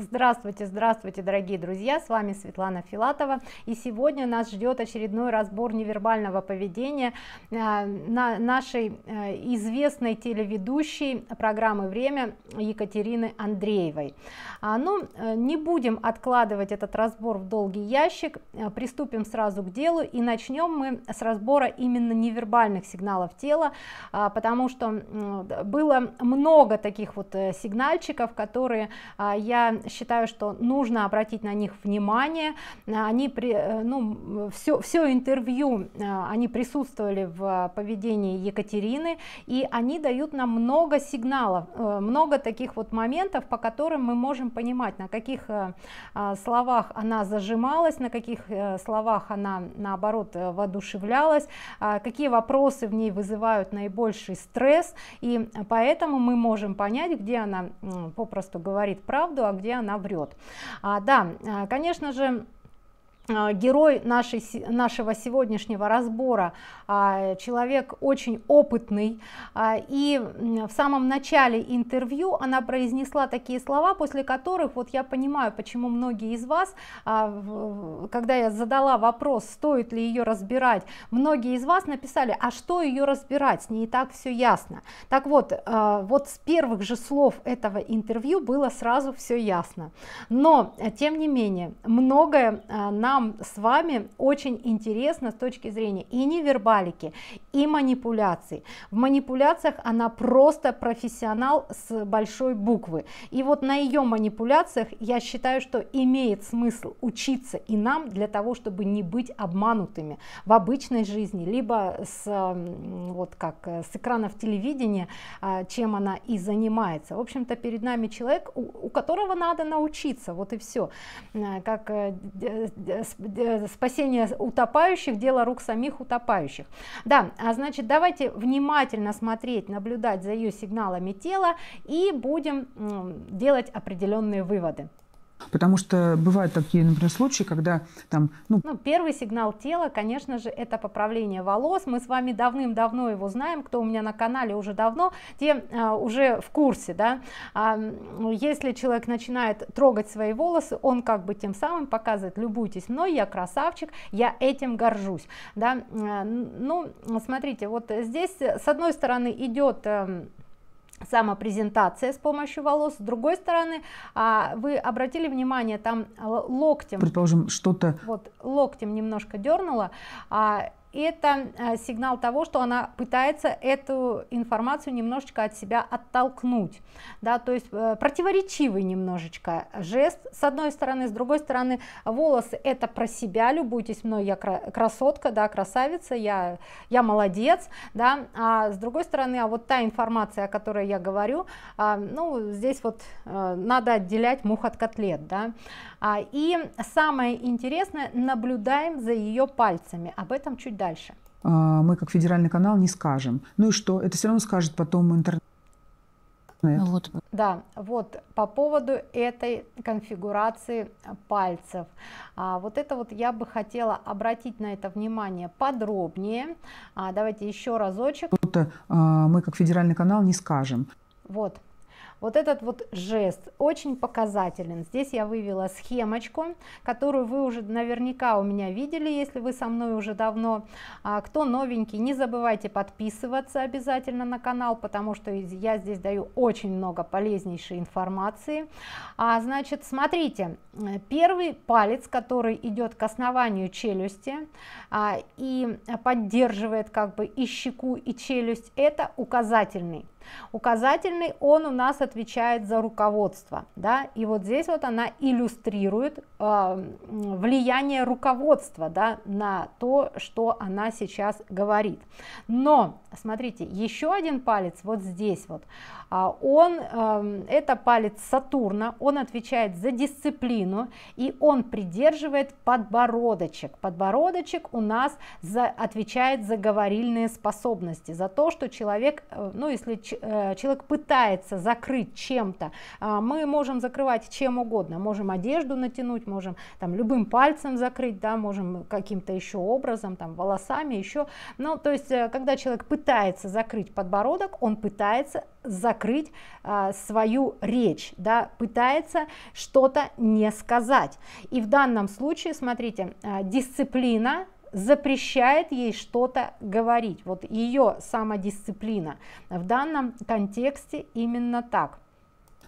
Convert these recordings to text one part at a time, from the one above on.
Здравствуйте, здравствуйте, дорогие друзья, с вами Светлана Филатова, и сегодня нас ждет очередной разбор невербального поведения э, на нашей э, известной телеведущей программы «Время» Екатерины Андреевой. А, ну, э, не будем откладывать этот разбор в долгий ящик, приступим сразу к делу, и начнем мы с разбора именно невербальных сигналов тела, а, потому что было много таких вот сигнальчиков, которые а, я считаю, что нужно обратить на них внимание. Они при, э, ну, все, все интервью э, они присутствовали в поведении Екатерины, и они дают нам много сигналов, э, много таких вот моментов, по которым мы можем понимать, на каких словах она зажималась, на каких словах она наоборот воодушевлялась, какие вопросы в ней вызывают наибольший стресс, и поэтому мы можем понять, где она попросту говорит правду, а где она врет. А, да, а, конечно же, Э, герой нашей, нашего сегодняшнего разбора а, человек очень опытный а, и в самом начале интервью она произнесла такие слова после которых вот я понимаю почему многие из вас а, когда я задала вопрос стоит ли ее разбирать многие из вас написали а что ее разбирать с ней и так все ясно так вот э, вот с первых же слов этого интервью было сразу все ясно но э, тем не менее многое на нам с вами очень интересно с точки зрения и невербалики, и манипуляций. В манипуляциях она просто профессионал с большой буквы. И вот на ее манипуляциях я считаю, что имеет смысл учиться и нам для того, чтобы не быть обманутыми в обычной жизни, либо с, вот как, с экранов телевидения, а, чем она и занимается. В общем-то, перед нами человек, у которого надо научиться, вот и все. Э, как э, э, Э, спасение утопающих – дело рук самих утопающих. Да, а значит, давайте внимательно смотреть, наблюдать за ее сигналами тела и будем делать определенные выводы. Потому что бывают такие, например, случаи, когда там... Ну... ну, первый сигнал тела, конечно же, это поправление волос. Мы с вами давным-давно его знаем, кто у меня на канале уже давно, те а, уже в курсе, да. А, если человек начинает трогать свои волосы, он как бы тем самым показывает, любуйтесь мной, я красавчик, я этим горжусь, да. А, ну, смотрите, вот здесь э, с одной стороны идет... А, самопрезентация с помощью волос с другой стороны а вы обратили внимание там э, локтем предположим что-то вот локтем немножко дернула а это э, сигнал того, что она пытается эту информацию немножечко от себя оттолкнуть, да, то есть э, противоречивый немножечко жест, с одной стороны, с другой стороны, волосы это про себя, любуйтесь мной, я красотка, да, красавица, я, я молодец, да, а с другой стороны, а вот та информация, о которой я говорю, а, ну, здесь вот э, надо отделять мух от котлет, да, а, и самое интересное, наблюдаем за ее пальцами, об этом чуть дальше? А, мы как федеральный канал не скажем. Ну и что? Это все равно скажет потом интернет. Вот. Да, вот по поводу этой конфигурации пальцев. А, вот это вот я бы хотела обратить на это внимание подробнее. А, давайте еще разочек. Вот, а, мы как федеральный канал не скажем. Вот. Вот этот вот жест очень показателен. Здесь я вывела схемочку, которую вы уже наверняка у меня видели, если вы со мной уже давно. А, кто новенький, не забывайте подписываться обязательно на канал, потому что я здесь даю очень много полезнейшей информации. А, значит, смотрите, первый палец, который идет к основанию челюсти а, и поддерживает как бы и щеку, и челюсть, это указательный Указательный, он у нас отвечает за руководство, да, и вот здесь вот она иллюстрирует э, влияние руководства, да, на то, что она сейчас говорит. Но, смотрите, еще один палец вот здесь вот, а он эм, это палец Сатурна он отвечает за дисциплину и он придерживает подбородочек подбородочек у нас за, отвечает за говорильные способности за то что человек э, ну если э, человек пытается закрыть чем-то а, мы можем закрывать чем угодно можем одежду натянуть можем там любым пальцем закрыть да можем каким-то еще образом там волосами еще ну то есть э, когда человек пытается закрыть подбородок он пытается закрыть э, свою речь, да, пытается что-то не сказать. И в данном случае, смотрите, э, дисциплина запрещает ей что-то говорить. Вот ее самодисциплина в данном контексте именно так.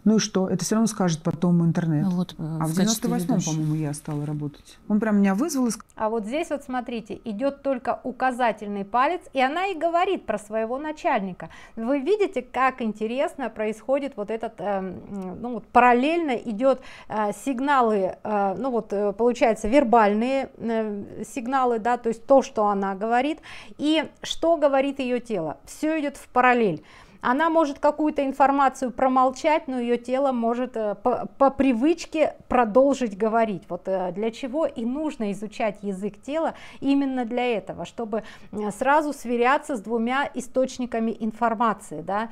Ну и что? Это все равно скажет потом интернет. вот, э, а в, в 98-м, по-моему, я стала работать. Он прям меня вызвал и А вот здесь вот смотрите, идет только указательный палец, и она и говорит про своего начальника. Вы видите, как интересно происходит вот этот, э, ну вот параллельно идет э, сигналы, э, ну вот э, получается вербальные э, сигналы, да, то есть то, что она говорит, и что говорит ее тело. Все идет в параллель. Она может какую-то информацию промолчать, но ее тело может э, по, по привычке продолжить говорить. Вот э, для чего и нужно изучать язык тела именно для этого, чтобы э, сразу сверяться с двумя источниками информации, да,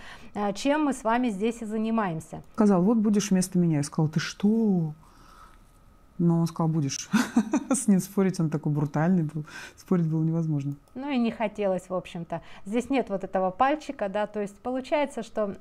чем мы с вами здесь и занимаемся. Сказал, вот будешь вместо меня. Я сказала, ты что? Но он сказал, будешь. С ним спорить, он такой брутальный был. Спорить было невозможно ну и не хотелось в общем-то. Здесь нет вот этого пальчика, да, то есть получается, что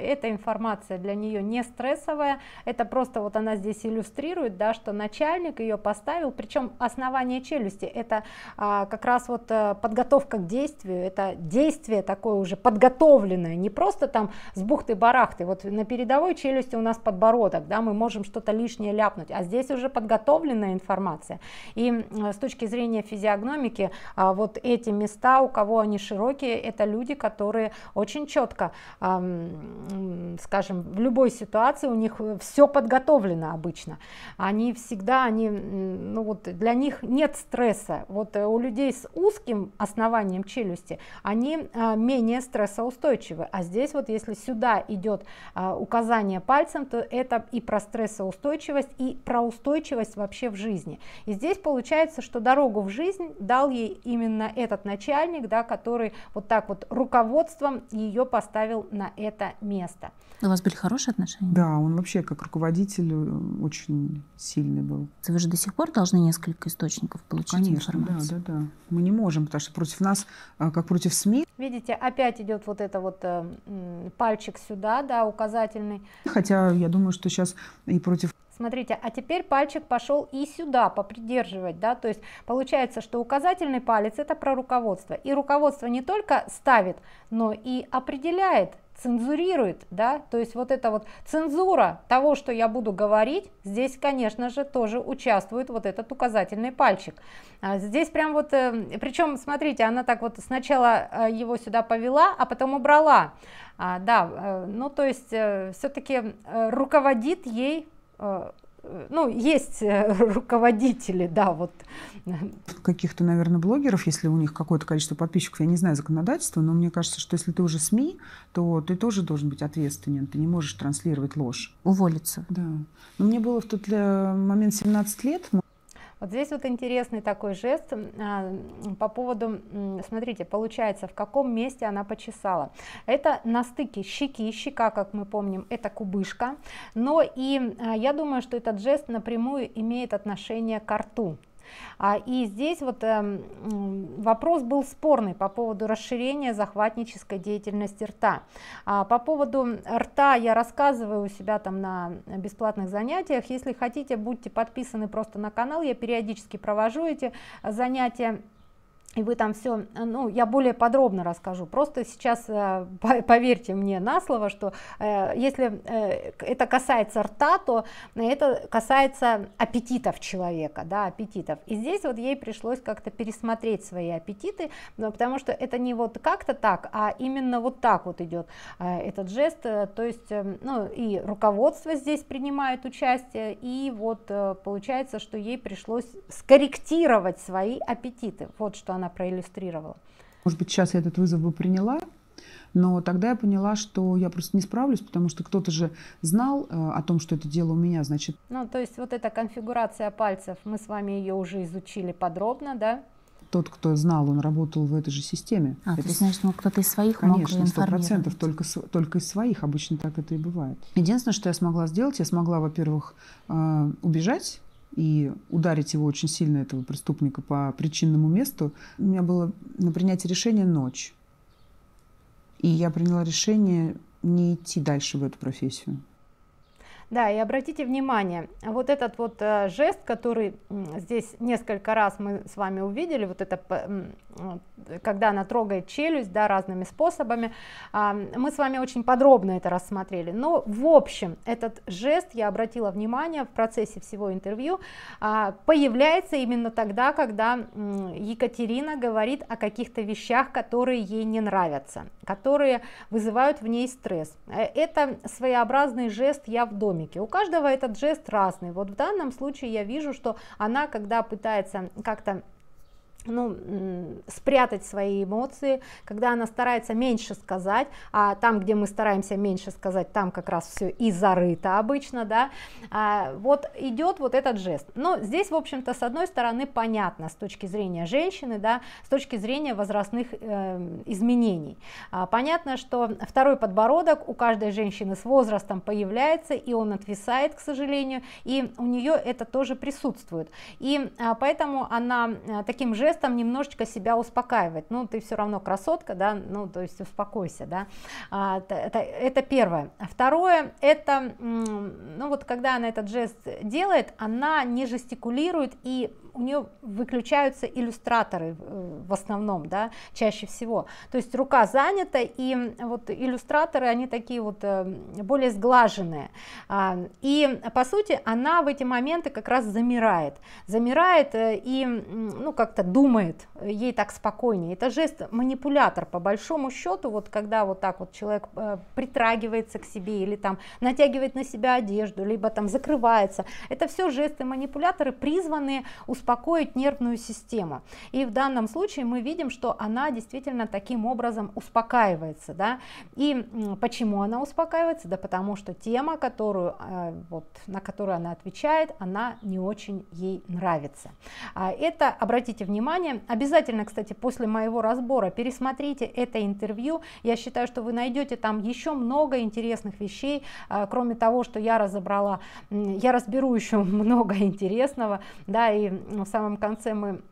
эта информация для нее не стрессовая, это просто вот она здесь иллюстрирует, да, что начальник ее поставил, причем основание челюсти, это а, как раз вот э, подготовка к действию, это действие такое уже подготовленное, не просто там с бухты-барахты, вот на передовой челюсти у нас подбородок, да, мы можем что-то лишнее ляпнуть, а здесь уже подготовленная информация. И с точки зрения физиогномики, а, вот эти эти места, у кого они широкие, это люди, которые очень четко, скажем, в любой ситуации у них все подготовлено обычно. Они всегда, они, ну вот для них нет стресса. Вот э, у людей с узким основанием челюсти, они а, менее стрессоустойчивы. А здесь вот если сюда идет а, указание пальцем, то это и про стрессоустойчивость, и про устойчивость вообще в жизни. И здесь получается, что дорогу в жизнь дал ей именно этот начальник, да, который вот так вот руководством ее поставил на это место. У вас были хорошие отношения? Да, он вообще как руководитель э, очень сильный был. Вы же до сих пор должны несколько источников получить Конечно, информацию. да, да, да. Мы не можем, потому что против нас, э, как против СМИ. Видите, опять идет вот это вот э, пальчик сюда, да, указательный. Хотя я думаю, что сейчас и против Смотрите, а теперь пальчик пошел и сюда попридерживать, да, то есть получается, что указательный палец это про руководство, и руководство не только ставит, но и определяет, цензурирует, да, то есть вот эта вот цензура того, что я буду говорить, здесь, конечно же, тоже участвует вот этот указательный пальчик. А здесь прям вот, э, причем, смотрите, она так вот сначала э, его сюда повела, а потом убрала, а, да, э, ну то есть все-таки руководит ей ну, есть э, руководители, да, вот. Каких-то, наверное, блогеров, если у них какое-то количество подписчиков, я не знаю законодательство, но мне кажется, что если ты уже СМИ, то ты тоже должен быть ответственен, ты не можешь транслировать ложь. Уволиться. Да. Но мне было в тот э, момент 17 лет, вот здесь вот интересный такой жест а, по поводу, смотрите, получается, в каком месте она почесала. Это на стыке щеки, щека, как мы помним, это кубышка, но и а, я думаю, что этот жест напрямую имеет отношение к рту. А, и здесь вот эм, вопрос был спорный по поводу расширения захватнической деятельности рта. А, по поводу рта я рассказываю у себя там на бесплатных занятиях. Если хотите, будьте подписаны просто на канал, я периодически провожу эти занятия и вы там все, ну, я более подробно расскажу. Просто сейчас э, поверьте мне на слово, что э, если э, это касается рта, то это касается аппетитов человека, да, аппетитов. И здесь вот ей пришлось как-то пересмотреть свои аппетиты, потому что это не вот как-то так, а именно вот так вот идет этот жест. То есть, ну, и руководство здесь принимает участие, и вот получается, что ей пришлось скорректировать свои аппетиты. Вот что она она проиллюстрировала. Может быть, сейчас я этот вызов бы приняла, но тогда я поняла, что я просто не справлюсь, потому что кто-то же знал э, о том, что это дело у меня, значит. Ну, то есть вот эта конфигурация пальцев, мы с вами ее уже изучили подробно, да? Тот, кто знал, он работал в этой же системе. А, это... то есть, значит, ну, кто-то из своих Конечно, сто процентов, только, только из своих, обычно так это и бывает. Единственное, что я смогла сделать, я смогла, во-первых, э, убежать, и ударить его очень сильно, этого преступника, по причинному месту, у меня было на принятие решения ночь. И я приняла решение не идти дальше в эту профессию. Да, и обратите внимание, вот этот вот э, жест, который здесь несколько раз мы с вами увидели, вот это, когда она трогает челюсть, да, разными способами, а, мы с вами очень подробно это рассмотрели. Но, в общем, этот жест, я обратила внимание в процессе всего интервью, а, появляется именно тогда, когда Екатерина говорит о каких-то вещах, которые ей не нравятся, которые вызывают в ней стресс. Э, это своеобразный жест «я в доме» домике. У каждого этот жест разный. Вот в данном случае я вижу, что она, когда пытается как-то ну, спрятать свои эмоции, когда она старается меньше сказать, а там, где мы стараемся меньше сказать, там как раз все и зарыто обычно, да, а вот идет вот этот жест. Но здесь, в общем-то, с одной стороны, понятно с точки зрения женщины, да, с точки зрения возрастных э, изменений. А понятно, что второй подбородок у каждой женщины с возрастом появляется, и он отвисает, к сожалению, и у нее это тоже присутствует. И а, поэтому она э, таким жестом там немножечко себя успокаивать. Ну, ты все равно красотка, да, ну, то есть успокойся, да. А, это, это первое. Второе, это, ну, вот когда она этот жест делает, она не жестикулирует и у нее выключаются иллюстраторы в основном, да, чаще всего. То есть рука занята, и вот иллюстраторы, они такие вот э, более сглаженные. А, и по сути она в эти моменты как раз замирает, замирает э, и ну как-то думает думает, ей так спокойнее. Это жест манипулятор по большому счету, вот когда вот так вот человек э, притрагивается к себе или там натягивает на себя одежду, либо там закрывается. Это все жесты манипуляторы, призванные успокоить нервную систему. И в данном случае мы видим, что она действительно таким образом успокаивается, да. И почему она успокаивается? Да потому что тема, которую э, вот на которую она отвечает, она не очень ей нравится. А это обратите внимание внимание. Обязательно, кстати, после моего разбора пересмотрите это интервью. Я считаю, что вы найдете там еще много интересных вещей, а, кроме того, что я разобрала, я разберу еще много интересного, да, и в самом конце мы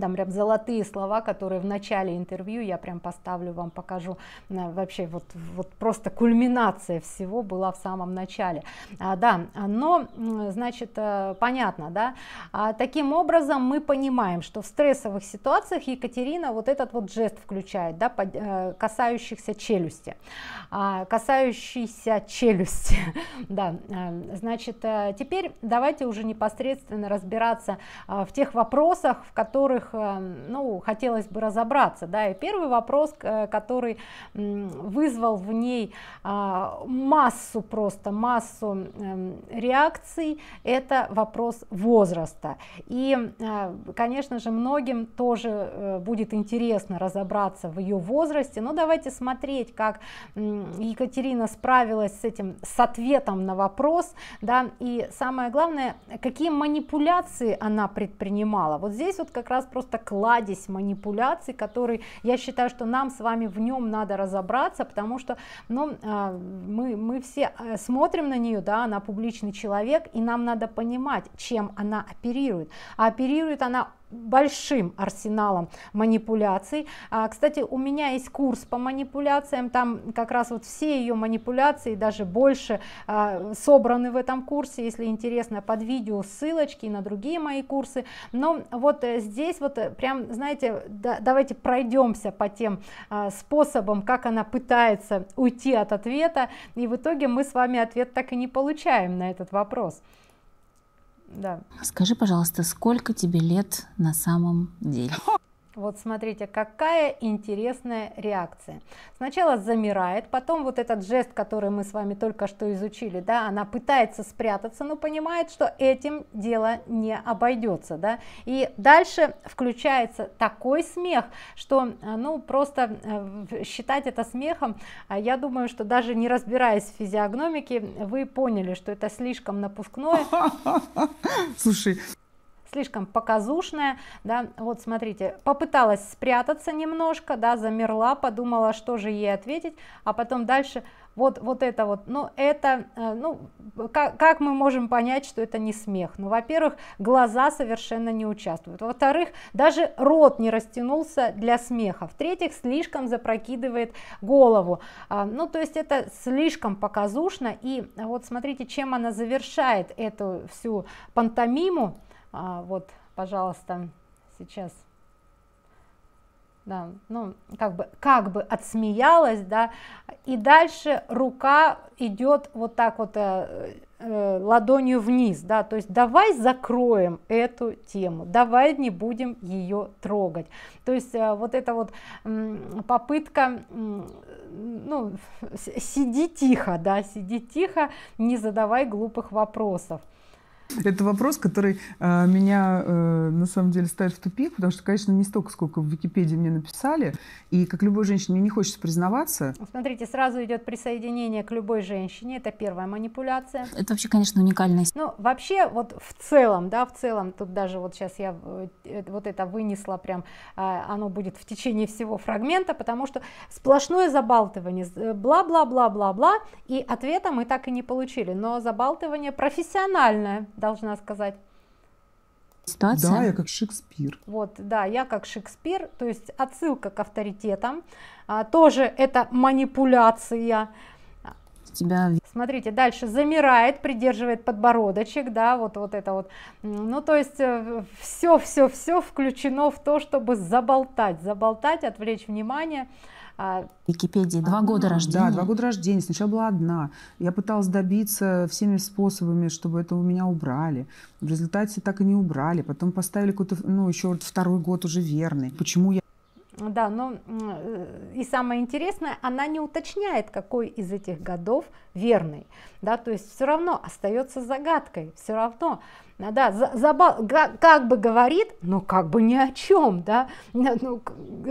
там прям золотые слова, которые в начале интервью я прям поставлю вам, покажу. Э, вообще вот, вот просто кульминация всего была в самом начале. А, да, но, значит, э, понятно, да. А, таким образом мы понимаем, что в стрессовых ситуациях Екатерина вот этот вот жест включает, да, под, э, касающихся челюсти. А, касающийся челюсти, да. Значит, теперь давайте уже непосредственно разбираться в тех вопросах, в которых которых эм, ну, хотелось бы разобраться. Да? И первый вопрос, э, который вызвал в ней а, массу просто, массу эм, реакций, это вопрос возраста. И, э, конечно же, многим тоже э, будет интересно разобраться в ее возрасте. Но давайте смотреть, как Екатерина справилась с этим, с ответом на вопрос. Да? И самое главное, какие манипуляции она предпринимала. Вот здесь вот как раз раз просто кладезь манипуляций, который я считаю, что нам с вами в нем надо разобраться, потому что ну, а, мы, мы все э, смотрим на нее, да, она публичный человек, и нам надо понимать, чем она оперирует. А оперирует она большим арсеналом манипуляций. А, кстати, у меня есть курс по манипуляциям, там как раз вот все ее манипуляции, даже больше а, собраны в этом курсе, если интересно, под видео ссылочки на другие мои курсы. Но вот э, здесь вот э, прям, знаете, давайте пройдемся по тем а, способам, как она пытается уйти от ответа, и в итоге мы с вами ответ так и не получаем на этот вопрос. Да. Скажи, пожалуйста, сколько тебе лет на самом деле? Вот смотрите, какая интересная реакция. Сначала замирает, потом вот этот жест, который мы с вами только что изучили, да, она пытается спрятаться, но понимает, что этим дело не обойдется, да. И дальше включается такой смех, что, э, ну, просто э, считать это смехом, а я думаю, что даже не разбираясь в физиогномике, вы поняли, что это слишком напускное. Слушай, слишком показушная, да, вот смотрите, попыталась спрятаться немножко, да, замерла, подумала, что же ей ответить, а потом дальше вот, вот это вот, ну это, э, ну как, как мы можем понять, что это не смех? Ну, во-первых, глаза совершенно не участвуют, во-вторых, даже рот не растянулся для смеха, в-третьих, слишком запрокидывает голову, а, ну то есть это слишком показушно, и вот смотрите, чем она завершает эту всю пантомиму, а, вот, пожалуйста, сейчас да, ну, как бы, как бы отсмеялась, да, и дальше рука идет вот так вот э, э, ладонью вниз, да, то есть давай закроем эту тему, давай не будем ее трогать, то есть э, вот эта вот э, попытка, э, ну, сиди тихо, да, сиди тихо, не задавай глупых вопросов, Это вопрос, который э, меня э, на самом деле ставит в тупик, потому что, конечно, не столько, сколько в Википедии мне написали. И как любой женщине мне не хочется признаваться. Смотрите, сразу идет присоединение к любой женщине. Это первая манипуляция. Это вообще, конечно, уникальность. Ну, вообще, вот в целом, да, в целом, тут даже вот сейчас я э, э, вот это вынесла прям, а, оно будет в течение всего фрагмента, потому что сплошное забалтывание, э, бла-бла-бла-бла-бла, и ответа мы так и не получили. Но забалтывание профессиональное, должна сказать. Ситуация. Да, я как Шекспир. Вот, да, я как Шекспир, то есть отсылка к авторитетам. А, тоже это манипуляция. Тебя... Смотрите, дальше замирает, придерживает подбородочек, да, вот, вот это вот. Ну, то есть э, все-все-все включено в то, чтобы заболтать, заболтать, отвлечь внимание. А, Википедии. Два а, года рождения. Да, два года рождения. Сначала была одна. Я пыталась добиться всеми способами, чтобы это у меня убрали. В результате так и не убрали. Потом поставили какой-то, ну, еще вот второй год уже верный. Почему я да, но э, и самое интересное, она не уточняет, какой из этих годов верный. Да, то есть все равно остается загадкой, все равно да, забав, как бы говорит, но как бы ни о чем, да, ну,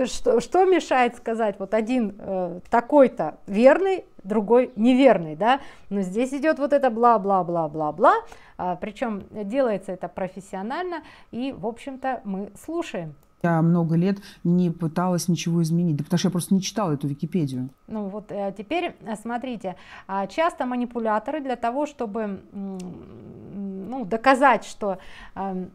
что, что мешает сказать, вот один э, такой-то верный, другой неверный, да, но здесь идет вот это бла-бла-бла-бла-бла, а, причем делается это профессионально, и, в общем-то, мы слушаем. Я много лет не пыталась ничего изменить, да потому что я просто не читала эту Википедию. Ну вот э, теперь э, смотрите, а, часто манипуляторы для того, чтобы ну, доказать, что эм,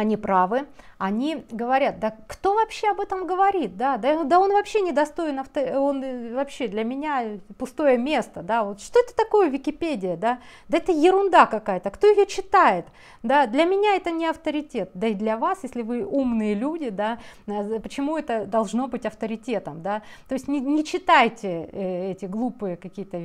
они правы, они говорят, да кто вообще об этом говорит, да, да, да он вообще недостоин, авто, он э, вообще для меня пустое место, да, вот что это такое Википедия, да, да это ерунда какая-то, кто ее читает, да, для меня это не авторитет, да и для вас, если вы умные люди, да, э, почему это должно быть авторитетом, да, то есть не, не читайте э, эти глупые какие-то,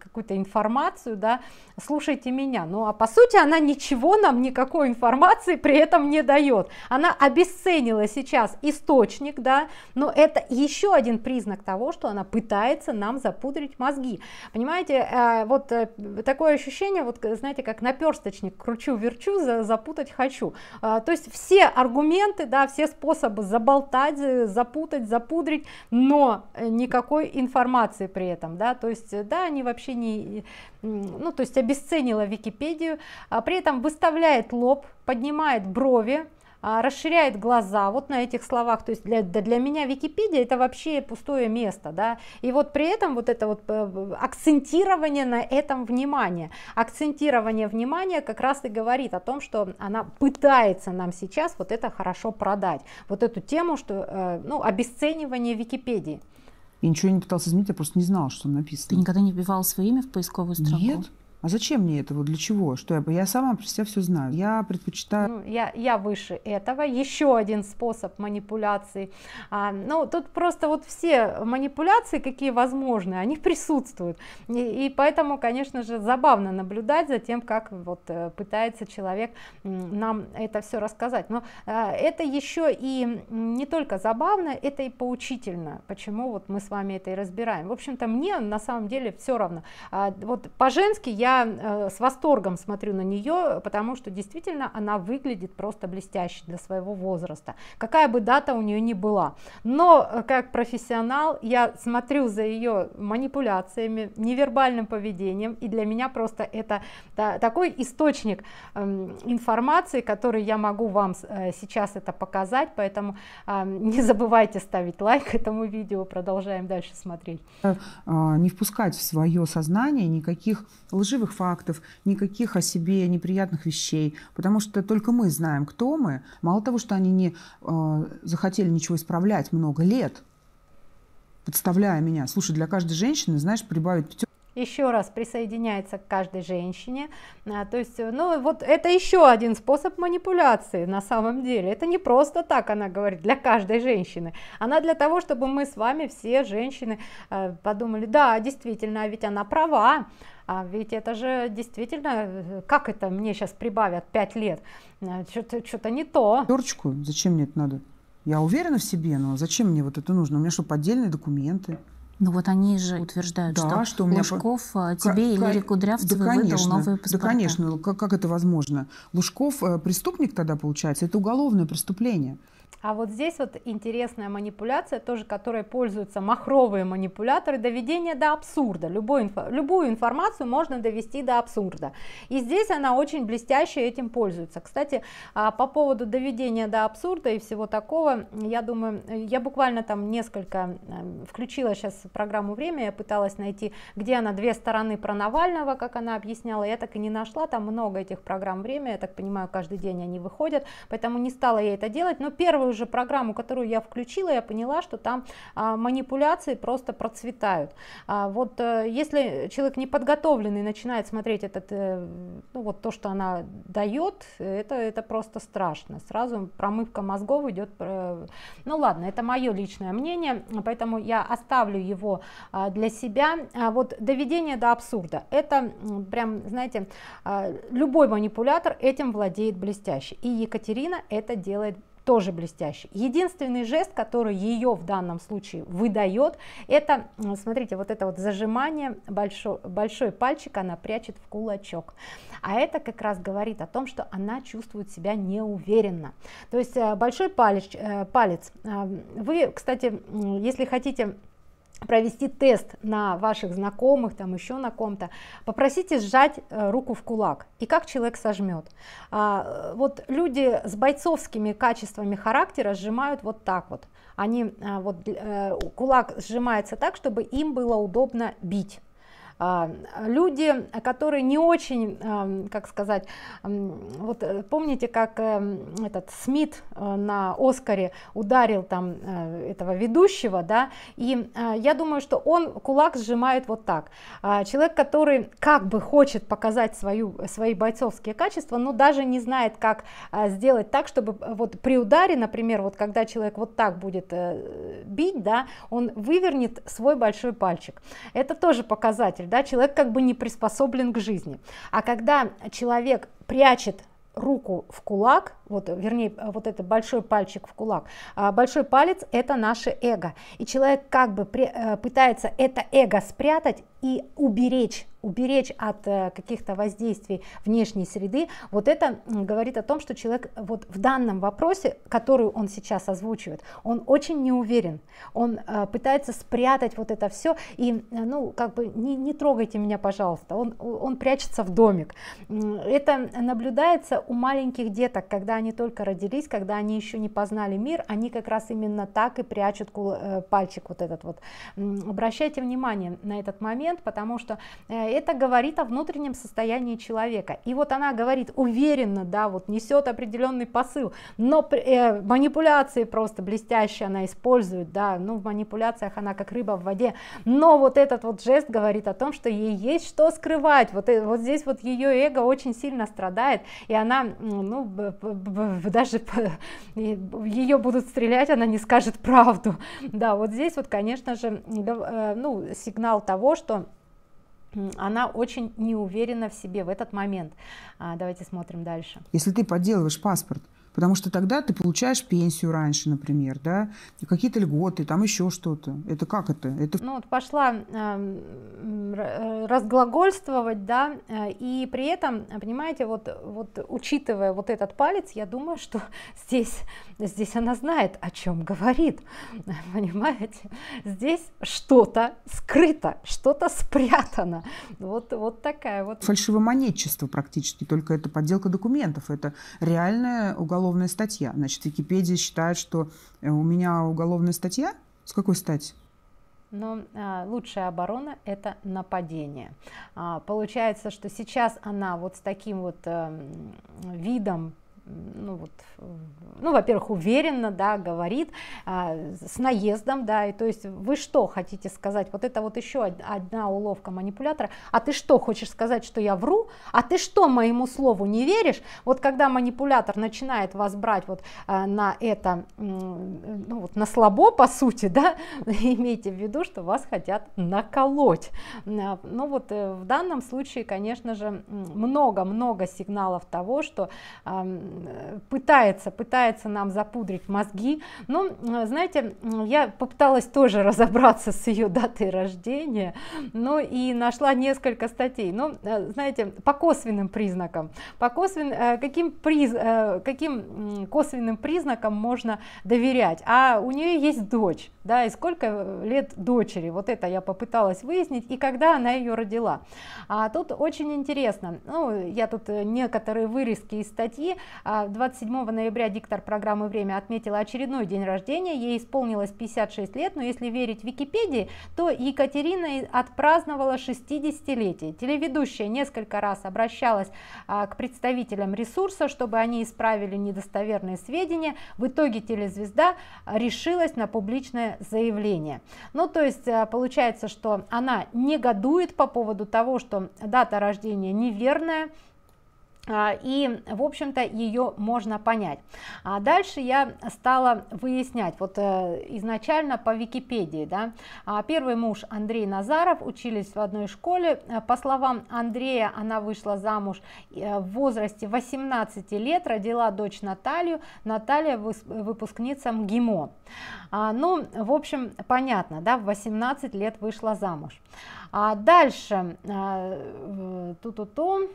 какую-то информацию, да, слушайте меня, ну а по сути она ничего нам, никакой информации при этом не дает. Она обесценила сейчас источник, да, но это еще один признак того, что она пытается нам запудрить мозги. Понимаете, э, вот э, такое ощущение, вот знаете, как наперсточник, кручу-верчу, запутать хочу. Э, то есть все аргументы, да, все способы заболтать, запутать, запудрить, но никакой информации при этом, да, то есть, да, они вообще не, ну, то есть обесценила Википедию, а при этом выставляет лоб, поднимает брови, а, расширяет глаза вот на этих словах то есть для, для меня википедия это вообще пустое место да и вот при этом вот это вот э, акцентирование на этом внимание акцентирование внимания как раз и говорит о том что она пытается нам сейчас вот это хорошо продать вот эту тему что э, ну обесценивание википедии я ничего не пытался изменить, я просто не знала, что написано. Ты никогда не вбивала свое имя в поисковую строку? Нет а зачем мне этого, для чего, что я, я сама про себя все знаю, я предпочитаю... Ну, я, я выше этого, еще один способ манипуляции, а, ну тут просто вот все манипуляции, какие возможны, они присутствуют, и, и поэтому, конечно же, забавно наблюдать за тем, как вот э, пытается человек нам это все рассказать, но а, это еще и не только забавно, это и поучительно, почему вот мы с вами это и разбираем, в общем-то мне на самом деле все равно, а, вот по-женски я Э, с восторгом смотрю на нее, потому что действительно она выглядит просто блестяще для своего возраста, какая бы дата у нее ни была. Но э, как профессионал я смотрю за ее манипуляциями, невербальным поведением, и для меня просто это такой источник эм, информации, который я могу вам э, сейчас это показать, поэтому эм, не забывайте ставить лайк этому видео, продолжаем дальше смотреть. А, не впускать в свое сознание никаких лживых фальшивых фактов, никаких о себе неприятных вещей, потому что только мы знаем, кто мы. Мало того, что они не э, захотели ничего исправлять много лет, подставляя меня. Слушай, для каждой женщины, знаешь, прибавить пятерку еще раз присоединяется к каждой женщине. А, то есть, э, ну вот это еще один способ манипуляции на самом деле. Это не просто так она говорит для каждой женщины. Она для того, чтобы мы с вами все женщины э, подумали, да, действительно, а ведь она права. А ведь это же действительно, э, как это мне сейчас прибавят 5 лет? А, Что-то не то. Юрочку, зачем мне это надо? Я уверена в себе, но зачем мне вот это нужно? У меня что, поддельные документы? Ну вот они же утверждают, да, что, что Лужков меня... Э, тебе к... или Кудрявцеву да, конечно, выдал новые паспорта. Да, конечно. Ну, как, как это возможно? Лужков э, преступник тогда получается? Это уголовное преступление. А вот здесь вот интересная манипуляция, тоже которой пользуются махровые манипуляторы, доведение до абсурда. Любую, инфо, любую информацию можно довести до абсурда. И здесь она очень блестяще этим пользуется. Кстати, а, по поводу доведения до абсурда и всего такого, я думаю, я буквально там несколько эм, включила сейчас программу «Время», я пыталась найти, где она две стороны про Навального, как она объясняла, я так и не нашла, там много этих программ «Время», я так понимаю, каждый день они выходят, поэтому не стала я это делать, но первый первую же программу, которую я включила, я поняла, что там а, манипуляции просто процветают. А, вот а, если человек неподготовленный начинает смотреть этот, э, ну, вот то, что она дает, это, это просто страшно. Сразу промывка мозгов идет. Э, ну ладно, это мое личное мнение, поэтому я оставлю его а, для себя. А, вот доведение до абсурда. Это прям, знаете, а, любой манипулятор этим владеет блестяще. И Екатерина это делает тоже блестящий. Единственный жест, который ее в данном случае выдает, это, смотрите, вот это вот зажимание большой, большой пальчик она прячет в кулачок. А это как раз говорит о том, что она чувствует себя неуверенно. То есть э, большой э, палец, палец. Э, вы, кстати, если хотите провести тест на ваших знакомых там еще на ком-то попросите сжать э, руку в кулак и как человек сожмет а, э, вот люди с бойцовскими качествами характера сжимают вот так вот они а, вот э, кулак сжимается так чтобы им было удобно бить а, люди которые не очень а, как сказать вот э, помните как э, этот смит э, на оскаре ударил там этого ведущего да и а, я думаю что он кулак сжимает вот так человек который как бы хочет показать свою свои бойцовские качества но даже не знает как сделать так чтобы вот при ударе например вот когда человек вот так будет бить да он вывернет свой большой пальчик это тоже показатель писатель, да, человек как бы не приспособлен к жизни. А когда человек прячет руку в кулак, вот, вернее, вот это большой пальчик в кулак, а большой палец – это наше эго. И человек как бы э, пытается это эго спрятать и уберечь уберечь от э, каких-то воздействий внешней среды, вот это говорит о том, что человек вот в данном вопросе, который он сейчас озвучивает, он очень не уверен, он э, пытается спрятать вот это все и, э, ну, как бы не, не трогайте меня, пожалуйста, он, он прячется в домик. Это наблюдается у маленьких деток, когда они только родились, когда они еще не познали мир, они как раз именно так и прячут пальчик вот этот вот. Обращайте внимание на этот момент, потому что это говорит о внутреннем состоянии человека. И вот она говорит уверенно, да, вот несет определенный посыл, но э, манипуляции просто блестящие она использует, да, ну в манипуляциях она как рыба в воде, но вот этот вот жест говорит о том, что ей есть что скрывать, вот, э, вот здесь вот ее эго очень сильно страдает, и она, ну, даже ее будут стрелять, она не скажет правду, да, вот здесь вот, конечно же, э, ну, сигнал того, что она очень не уверена в себе в этот момент. А, давайте смотрим дальше. Если ты подделываешь паспорт, Потому что тогда ты получаешь пенсию раньше, например, да, какие-то льготы, там еще что-то. Это как это? это... Ну вот пошла э, разглагольствовать, да, э, и при этом, понимаете, вот, вот учитывая вот этот палец, я думаю, что здесь, здесь она знает, о чем говорит, понимаете? Здесь что-то скрыто, что-то спрятано. Вот, вот такая вот... Фальшивомонетчество практически, только это подделка документов, это реальное уголовное уголовная статья. Значит, Википедия считает, что э, у меня уголовная статья? С какой стати? Но ну, а, лучшая оборона – это нападение. А, получается, что сейчас она вот с таким вот а, видом ну вот, э, ну, во-первых, уверенно, да, говорит, а, с наездом, да, и то есть вы что хотите сказать? Вот это вот еще одна уловка манипулятора. А ты что, хочешь сказать, что я вру? А ты что, моему слову не веришь? Вот когда манипулятор начинает вас брать вот э, на это, ну вот на слабо, по сути, да, имейте в виду, что вас хотят наколоть. А, ну вот э, в данном случае, конечно же, много-много сигналов того, что Э, пытается, пытается нам запудрить мозги. Но, э, знаете, я попыталась тоже разобраться с ее датой рождения, но и нашла несколько статей. Но, э, знаете, по косвенным признакам. По косвен, каким, приз, каким косвенным признакам можно доверять? А у нее есть дочь, да, и сколько лет дочери? Вот это я попыталась выяснить, и когда она ее родила. А тут очень интересно, ну, я тут некоторые вырезки из статьи, 27 а ноября диктор программы «Время» отметила очередной день рождения, ей исполнилось 56 лет, но если верить Википедии, то Екатерина отпраздновала 60-летие. Телеведущая несколько раз обращалась а, к представителям ресурса, чтобы они исправили недостоверные сведения. В итоге телезвезда решилась на публичное заявление. Ну, то есть а, получается, что она негодует по поводу того, что дата рождения неверная, а, и, в общем-то, ее можно понять. А дальше я стала выяснять, вот э, изначально по Википедии, да, а, первый муж Андрей Назаров, учились в одной школе, э, по словам Андрея, она вышла замуж э, в возрасте 18 лет, родила дочь Наталью, Наталья выпускница МГИМО. А, ну, в общем, понятно, да, в 18 лет вышла замуж. А дальше, а, ту-ту-ту,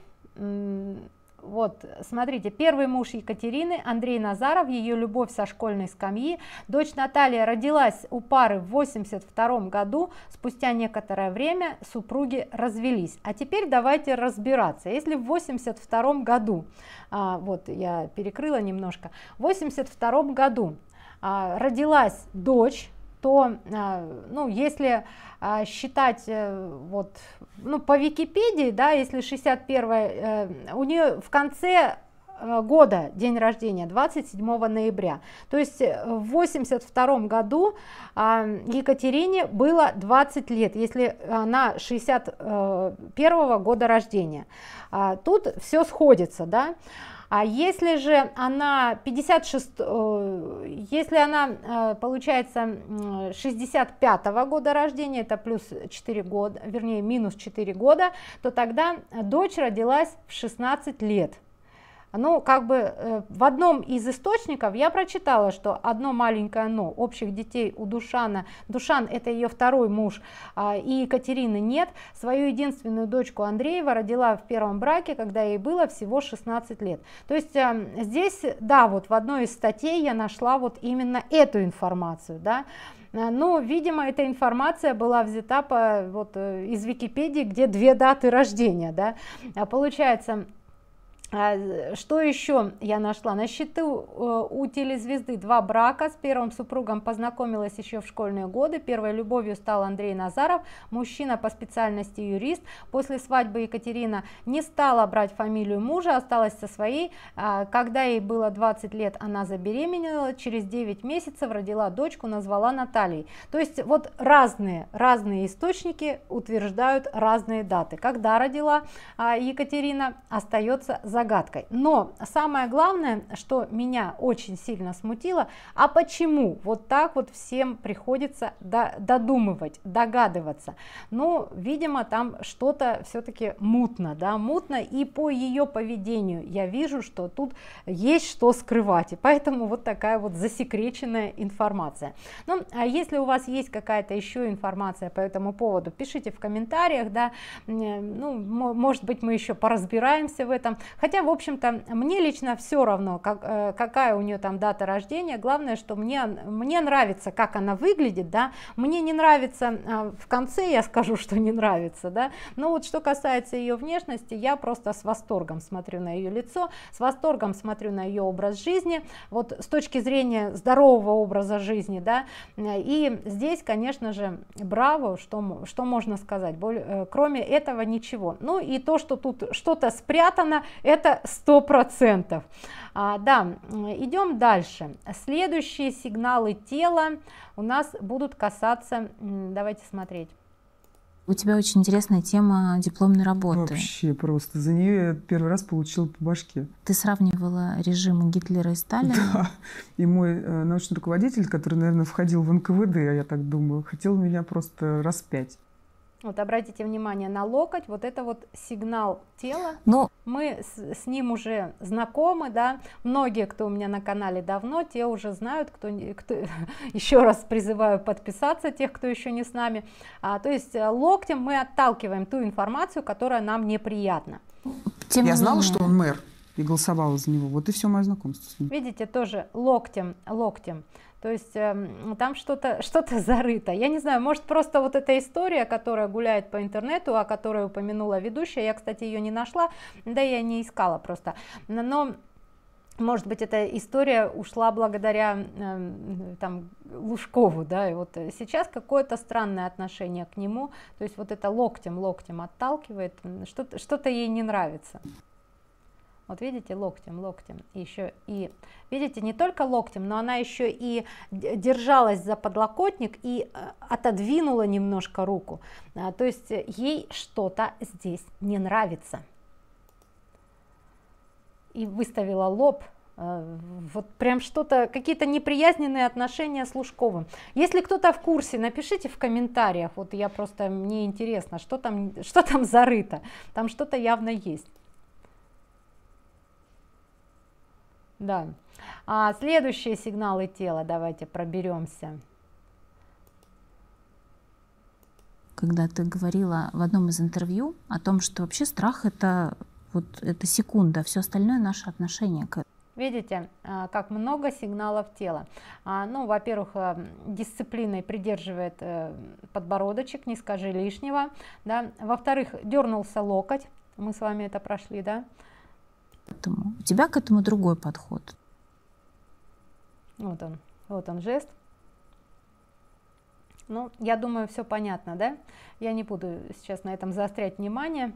вот, смотрите, первый муж Екатерины, Андрей Назаров, ее любовь со школьной скамьи. Дочь Наталья родилась у пары в 82 году, спустя некоторое время супруги развелись. А теперь давайте разбираться. Если в 82 году, а, вот я перекрыла немножко, в 82 году а, родилась дочь, то, а, ну, если а, считать э, вот, ну, по Википедии, да, если 61 э, у нее в конце э, года день рождения 27 ноября то есть в 82 году а, екатерине было 20 лет если она 61 года рождения тут все сходится да а если же она 56, э, если она э, получается 65 -го года рождения, это плюс 4 года, вернее минус 4 года, то тогда дочь родилась в 16 лет ну, как бы э, в одном из источников я прочитала, что одно маленькое «но» общих детей у Душана, Душан – это ее второй муж, э, и Екатерины нет, свою единственную дочку Андреева родила в первом браке, когда ей было всего 16 лет. То есть э, здесь, да, вот в одной из статей я нашла вот именно эту информацию, да, э, но, ну, видимо, эта информация была взята по, вот, э, из Википедии, где две даты рождения. Да? А получается, а, что еще я нашла? На счету э, у телезвезды два брака. С первым супругом познакомилась еще в школьные годы. Первой любовью стал Андрей Назаров, мужчина по специальности юрист. После свадьбы Екатерина не стала брать фамилию мужа, осталась со своей. А, когда ей было 20 лет, она забеременела. Через 9 месяцев родила дочку, назвала Натальей. То есть вот разные, разные источники утверждают разные даты. Когда родила а, Екатерина, остается за загадкой. Но самое главное, что меня очень сильно смутило, а почему вот так вот всем приходится додумывать, догадываться? Ну, видимо, там что-то все-таки мутно, да, мутно, и по ее поведению я вижу, что тут есть что скрывать, и поэтому вот такая вот засекреченная информация. Ну, а если у вас есть какая-то еще информация по этому поводу, пишите в комментариях, да, ну, может быть, мы еще поразбираемся в этом, хотя Хотя, в общем-то, мне лично все равно, как, э, какая у нее там дата рождения. Главное, что мне, мне нравится, как она выглядит, да. Мне не нравится, а, в конце я скажу, что не нравится, да. Но вот что касается ее внешности, я просто с восторгом смотрю на ее лицо, с восторгом смотрю на ее образ жизни. Вот с точки зрения здорового образа жизни, да. И здесь, конечно же, браво, что, что можно сказать. Более, э, кроме этого ничего. Ну и то, что тут что-то спрятано, это это сто процентов а, да идем дальше следующие сигналы тела у нас будут касаться давайте смотреть у тебя очень интересная тема дипломной работы. Вообще просто. За нее я первый раз получил по башке. Ты сравнивала режимы Гитлера и Сталина? Да. И мой э, научный руководитель, который, наверное, входил в НКВД, а я так думаю, хотел меня просто распять. Вот обратите внимание на локоть, вот это вот сигнал тела. Но... Ну, мы с, с ним уже знакомы, да. Многие, кто у меня на канале давно, те уже знают, кто, кто еще раз призываю подписаться, тех, кто еще не с нами. А, то есть э, локтем мы отталкиваем ту информацию, которая нам неприятна. Тем Я знала, что он мэр и голосовала за него. Вот и все мое знакомство с ним. Видите, тоже локтем, локтем то есть эм, там что-то что-то зарыто я не знаю может просто вот эта история которая гуляет по интернету о которой упомянула ведущая я кстати ее не нашла да я не искала просто но может быть эта история ушла благодаря э, там Лужкову да и вот сейчас какое-то странное отношение к нему то есть вот это локтем локтем отталкивает что-то что-то ей не нравится вот видите, локтем, локтем. Еще и, видите, не только локтем, но она еще и держалась за подлокотник и э, отодвинула немножко руку. А, то есть э, ей что-то здесь не нравится. И выставила лоб. Э, вот прям что-то, какие-то неприязненные отношения с Лужковым. Если кто-то в курсе, напишите в комментариях. Вот я просто, мне интересно, что там, что там зарыто. Там что-то явно есть. Да. А следующие сигналы тела давайте проберемся. Когда ты говорила в одном из интервью о том, что вообще страх это вот это секунда, все остальное наше отношение к Видите, а, как много сигналов тела. А, ну, во-первых, э, дисциплиной придерживает э, подбородочек, не скажи лишнего. Да? Во-вторых, дернулся локоть, мы с вами это прошли, да? этому. У тебя к этому другой подход. Вот он, вот он жест. Ну, я думаю, все понятно, да? Я не буду сейчас на этом заострять внимание.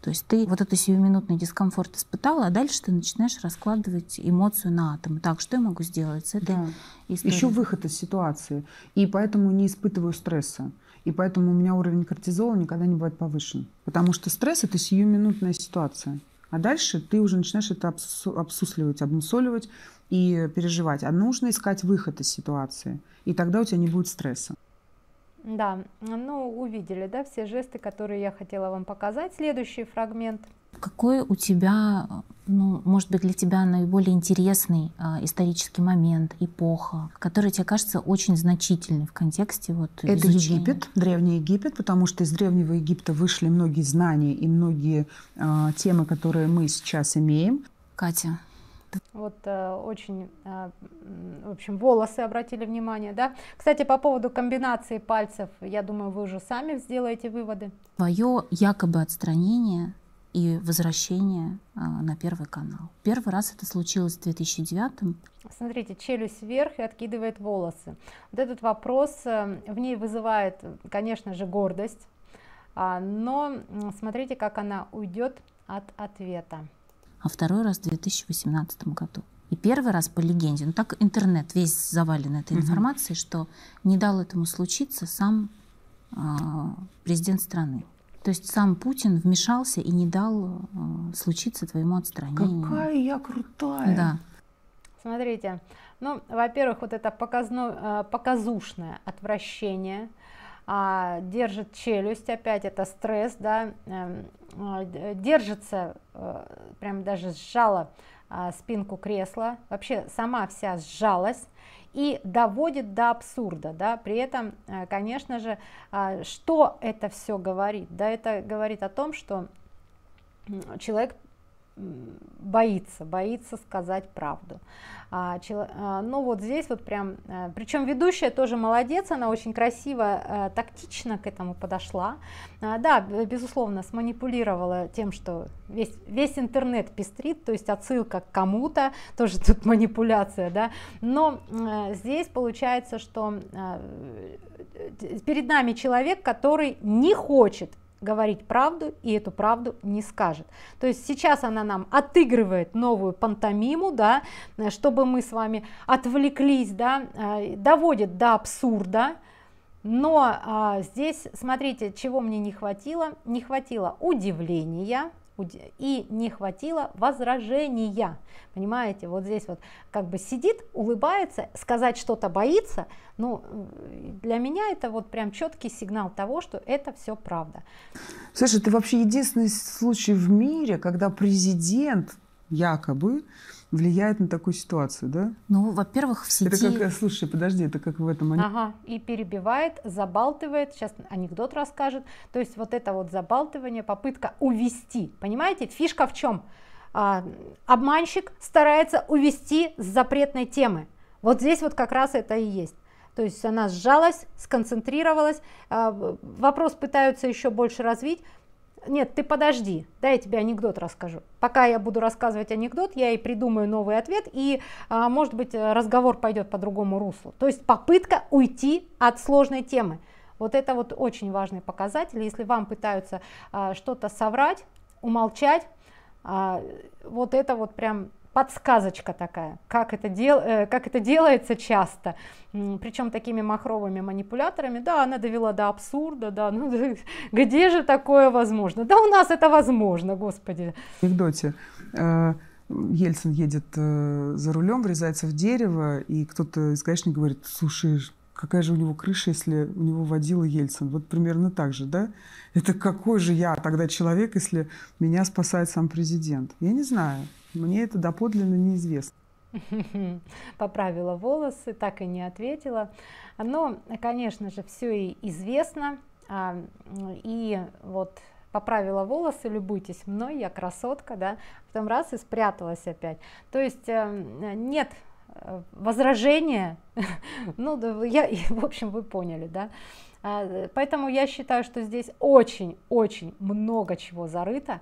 То есть ты вот этот сиюминутный дискомфорт испытала, а дальше ты начинаешь раскладывать эмоцию на атомы. Так, что я могу сделать с этой да. историей? Еще выход из ситуации. И поэтому не испытываю стресса. И поэтому у меня уровень кортизола никогда не бывает повышен. Потому что стресс – это сиюминутная ситуация. А дальше ты уже начинаешь это обсусливать, обмусоливать и переживать. А нужно искать выход из ситуации. И тогда у тебя не будет стресса. Да, ну увидели, да, все жесты, которые я хотела вам показать. Следующий фрагмент – какой у тебя, ну, может быть, для тебя наиболее интересный э, исторический момент, эпоха, который тебе кажется очень значительный в контексте вот Это изучения? Египет, Древний Египет, потому что из Древнего Египта вышли многие знания и многие э, темы, которые мы сейчас имеем. Катя, вот э, очень, э, в общем, волосы обратили внимание, да. Кстати, по поводу комбинации пальцев, я думаю, вы уже сами сделаете выводы. Твое якобы отстранение и возвращение а, на Первый канал. Первый раз это случилось в 2009. Смотрите, челюсть вверх и откидывает волосы. Вот этот вопрос э, в ней вызывает, конечно же, гордость, а, но смотрите, как она уйдет от ответа. А второй раз в 2018 году. И первый раз по легенде, ну так интернет весь завален этой угу. информацией, что не дал этому случиться сам а, президент страны. То есть сам Путин вмешался и не дал э, случиться твоему отстранению. Какая я крутая! Да. Смотрите, ну, во-первых, вот это показно, э, показушное отвращение, а, держит челюсть, опять это стресс, да, эм, а, держится, э, прям даже сжала а, спинку кресла, вообще сама вся сжалась, и доводит до абсурда. Да? При этом, э, конечно же, а, что это все говорит? Да, это говорит о том, что человек боится, боится сказать правду. А, чело, а, ну вот здесь вот прям, а, э, причем ведущая тоже молодец, она очень красиво, а, тактично к этому подошла. А, да, безусловно, сманипулировала тем, что весь, весь интернет пестрит, то есть отсылка к кому-то, тоже тут манипуляция, да, но а, здесь получается, что а, перед нами человек, который не хочет говорить правду и эту правду не скажет. То есть сейчас она нам отыгрывает новую пантомиму, да, чтобы мы с вами отвлеклись, да, э, доводит до абсурда, но а, здесь, смотрите, чего мне не хватило? Не хватило удивления, и не хватило возражения. Понимаете, вот здесь вот как бы сидит, улыбается, сказать что-то боится, ну, для меня это вот прям четкий сигнал того, что это все правда. Саша, ты вообще единственный случай в мире, когда президент якобы влияет на такую ситуацию, да? Ну, во-первых, в сети... Это как, слушай, подожди, это как в этом... Ага, и перебивает, забалтывает, сейчас анекдот расскажет. То есть вот это вот забалтывание, попытка увести, понимаете? Фишка в чем? А, обманщик старается увести с запретной темы. Вот здесь вот как раз это и есть. То есть она сжалась, сконцентрировалась. А, вопрос пытаются еще больше развить. Нет, ты подожди, дай я тебе анекдот расскажу. Пока я буду рассказывать анекдот, я и придумаю новый ответ, и, а, может быть, разговор пойдет по другому руслу. То есть попытка уйти от сложной темы. Вот это вот очень важный показатель. Если вам пытаются а, что-то соврать, умолчать, а, вот это вот прям подсказочка такая, как это, дел, э, как это делается часто, причем такими махровыми манипуляторами, да, она довела до абсурда, да, ну где же такое возможно? Да у нас это возможно, господи. В анекдоте. Э, Ельцин едет э, за рулем, врезается в дерево, и кто-то из гаишников говорит, слушай, какая же у него крыша, если у него водила Ельцин. Вот примерно так же, да? Это какой же я тогда человек, если меня спасает сам президент? Я не знаю. Мне это доподлинно неизвестно. Поправила волосы, так и не ответила. Но, конечно же, все и известно. А, и вот поправила волосы, любуйтесь мной, я красотка, да, потом раз и спряталась опять. То есть э, нет э, возражения, ну, я, в общем, вы поняли, да. А, э, поэтому я считаю, что здесь очень-очень много чего зарыто.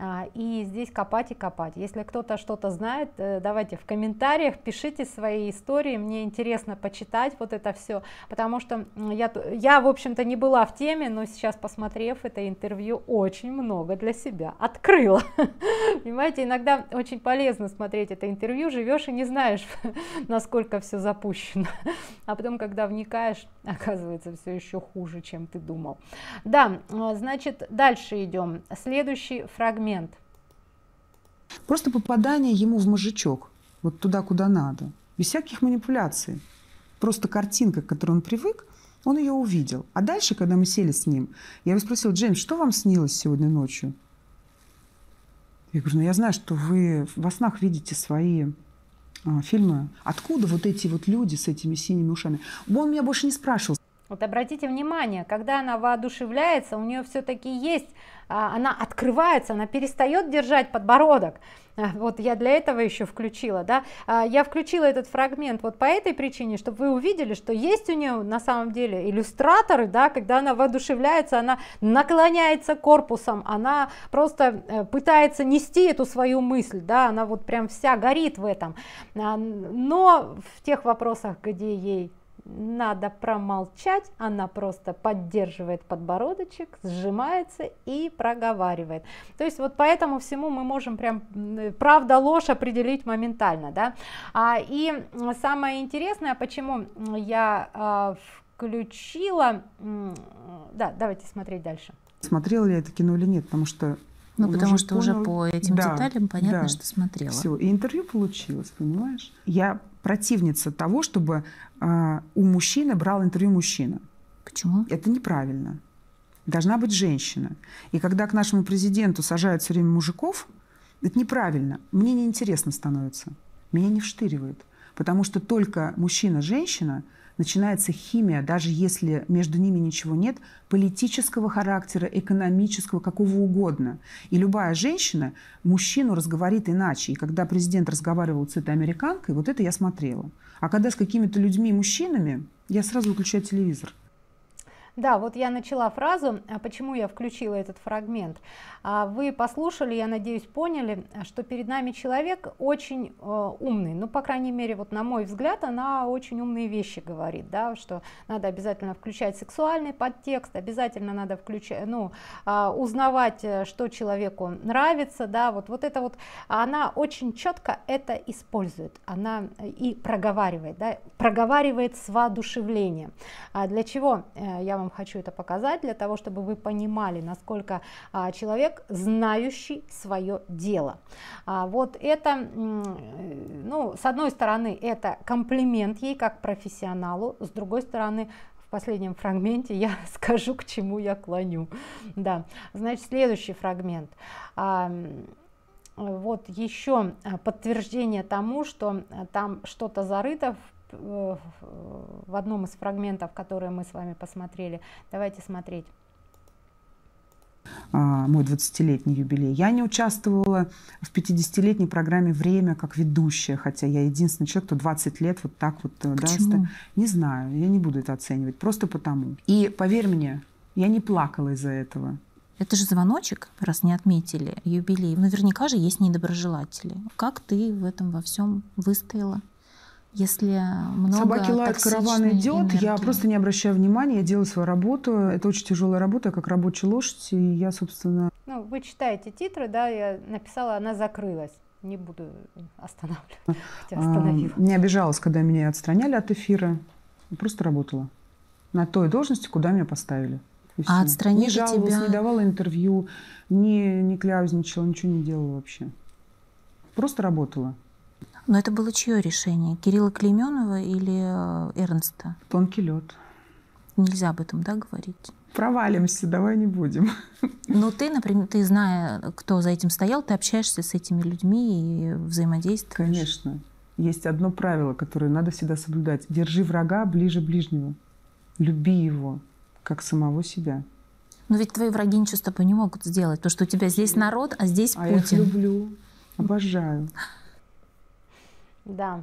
А, и здесь копать и копать. Если кто-то что-то знает, э, давайте в комментариях пишите свои истории. Мне интересно почитать вот это все, потому что я, я в общем-то, не была в теме, но сейчас, посмотрев это интервью, очень много для себя открыла. Понимаете, иногда очень полезно смотреть это интервью, живешь и не знаешь, насколько все запущено. А потом, когда вникаешь, оказывается, все еще хуже, чем ты думал. Да, а, значит, дальше идем. Следующий фрагмент момент? Просто попадание ему в мозжечок, вот туда, куда надо, без всяких манипуляций. Просто картинка, к которой он привык, он ее увидел. А дальше, когда мы сели с ним, я его спросила, Джеймс, что вам снилось сегодня ночью? Я говорю, ну я знаю, что вы во снах видите свои а, фильмы. Откуда вот эти вот люди с этими синими ушами? Он меня больше не спрашивал. Вот обратите внимание, когда она воодушевляется, у нее все-таки есть, а, она открывается, она перестает держать подбородок. А, вот я для этого еще включила, да, а, я включила этот фрагмент вот по этой причине, чтобы вы увидели, что есть у нее на самом деле иллюстраторы, да, когда она воодушевляется, она наклоняется корпусом, она просто э, пытается нести эту свою мысль, да, она вот прям вся горит в этом, но в тех вопросах, где ей надо промолчать, она просто поддерживает подбородочек, сжимается и проговаривает. То есть вот поэтому всему мы можем прям правда ложь определить моментально, да. А, и самое интересное, почему я а, включила, да, давайте смотреть дальше. Смотрела ли я это кино или нет, потому что ну, Он потому что понял... уже по этим да, деталям понятно, да. что смотрела. Все, и интервью получилось, понимаешь? Я противница того, чтобы э, у мужчины брал интервью мужчина. Почему? Это неправильно. Должна быть женщина. И когда к нашему президенту сажают все время мужиков, это неправильно. Мне неинтересно становится. Меня не вштыривает. Потому что только мужчина-женщина – начинается химия, даже если между ними ничего нет, политического характера, экономического, какого угодно. И любая женщина мужчину разговорит иначе. И когда президент разговаривал с этой американкой, вот это я смотрела. А когда с какими-то людьми, мужчинами, я сразу выключаю телевизор. Да, вот я начала фразу, а почему я включила этот фрагмент. А вы послушали, я надеюсь, поняли, что перед нами человек очень э, умный. Ну, по крайней мере, вот на мой взгляд, она очень умные вещи говорит, да, что надо обязательно включать сексуальный подтекст, обязательно надо включать, ну, а, узнавать, э, что человеку нравится, да, вот, вот это вот, она очень четко это использует, она и проговаривает, да, проговаривает с воодушевлением. для чего э, я вам вам хочу это показать, для того, чтобы вы понимали, насколько а, человек знающий свое дело. А, вот это, ну, с одной стороны, это комплимент ей как профессионалу, с другой стороны, в последнем фрагменте я скажу, к чему я клоню. Да, значит, следующий фрагмент. А, вот еще а, подтверждение тому, что а, там что-то зарыто в в одном из фрагментов, которые мы с вами посмотрели. Давайте смотреть. А, мой 20-летний юбилей. Я не участвовала в 50-летней программе «Время» как ведущая, хотя я единственный человек, кто 20 лет вот так вот... Э, Почему? не знаю, я не буду это оценивать, просто потому. И поверь мне, я не плакала из-за этого. Это же звоночек, раз не отметили юбилей. Наверняка же есть недоброжелатели. Как ты в этом во всем выстояла? Если много Собаки лают, караван идет, я просто не обращаю внимания, я делаю свою работу. Это очень тяжелая работа, я как рабочий лошадь, и я, собственно... Ну, вы читаете титры, да, я написала «Она закрылась». Не буду останавливать, а, хотя а, не обижалась, когда меня отстраняли от эфира. просто работала на той должности, куда меня поставили. а отстранили Не жаловалась, тебя... не давала интервью, не, не кляузничала, ничего не делала вообще. Просто работала. Но это было чье решение? Кирилла Клеменова или э, Эрнста? Тонкий лед. Нельзя об этом, да, говорить? Провалимся, давай не будем. Но ну, ты, например, ты зная, кто за этим стоял, ты общаешься с этими людьми и взаимодействуешь. Конечно. Есть одно правило, которое надо всегда соблюдать. Держи врага ближе ближнего. Люби его, как самого себя. Но ведь твои враги ничего с тобой не могут сделать. То, что у тебя здесь народ, а здесь а Путин. А я их люблю, обожаю. Да.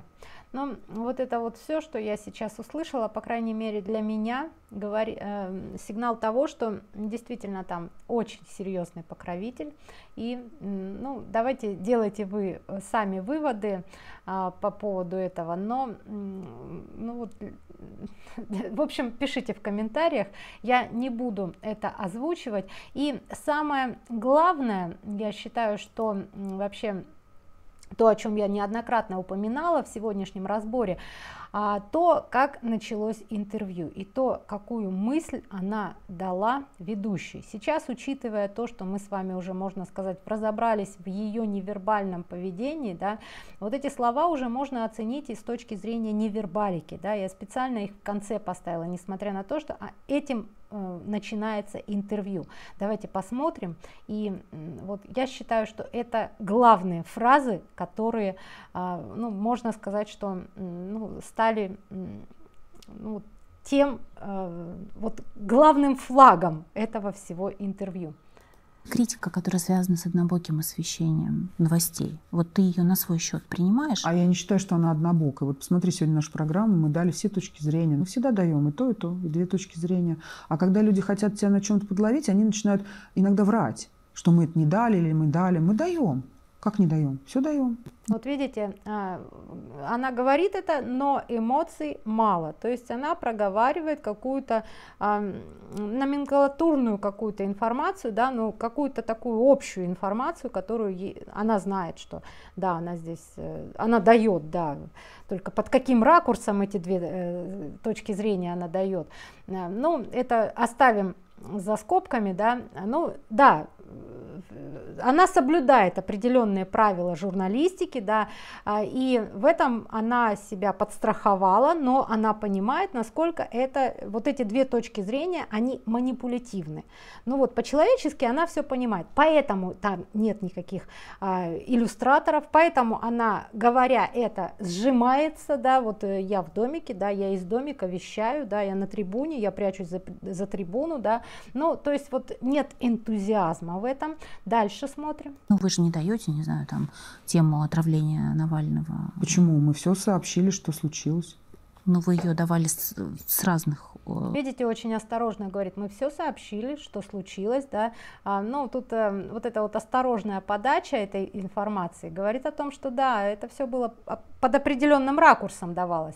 Ну, вот это вот все, что я сейчас услышала, по крайней мере для меня, говори, э, сигнал того, что действительно там очень серьезный покровитель. И, ну, давайте делайте вы э, сами выводы э, по поводу этого. Но, э, ну, вот, в общем, пишите в комментариях, я не буду это озвучивать. И самое главное, я считаю, что вообще то, о чем я неоднократно упоминала в сегодняшнем разборе, а, то, как началось интервью и то, какую мысль она дала ведущей. Сейчас, учитывая то, что мы с вами уже, можно сказать, разобрались в ее невербальном поведении, да, вот эти слова уже можно оценить и с точки зрения невербалики. Да, я специально их в конце поставила, несмотря на то, что а, этим э, начинается интервью. Давайте посмотрим. И вот я считаю, что это главные фразы, которые, а, ну, можно сказать, что ну, ставят стали ну, тем э, вот главным флагом этого всего интервью. Критика, которая связана с однобоким освещением новостей, вот ты ее на свой счет принимаешь? А я не считаю, что она однобокая. Вот посмотри сегодня нашу программу, мы дали все точки зрения. Мы всегда даем и то, и то, и две точки зрения. А когда люди хотят тебя на чем-то подловить, они начинают иногда врать, что мы это не дали или мы дали. Мы даем. Как не даем? Все даем. Вот видите, а, она говорит это, но эмоций мало. То есть она проговаривает какую-то а, номенклатурную какую-то информацию, да, ну какую-то такую общую информацию, которую ей, она знает, что да, она здесь, э, она дает, да, только под каким ракурсом эти две э, точки зрения она дает. Э, ну, это оставим за скобками, да, ну да, она соблюдает определенные правила журналистики, да, а, и в этом она себя подстраховала, но она понимает, насколько это, вот эти две точки зрения, они манипулятивны. Ну вот, по-человечески она все понимает, поэтому там нет никаких а, иллюстраторов, поэтому она, говоря это, сжимается, да, вот э, я в домике, да, я из домика вещаю, да, я на трибуне, я прячусь за, за трибуну, да, ну, то есть вот нет энтузиазма в этом. Дальше дальше смотрим. Ну, вы же не даете, не знаю, там, тему отравления Навального. Почему? Мы все сообщили, что случилось. Ну вы ее давали с, с разных. Видите, очень осторожно говорит, мы все сообщили, что случилось, да. А, но ну, тут э, вот эта вот осторожная подача этой информации говорит о том, что да, это все было а, под определенным ракурсом давалось.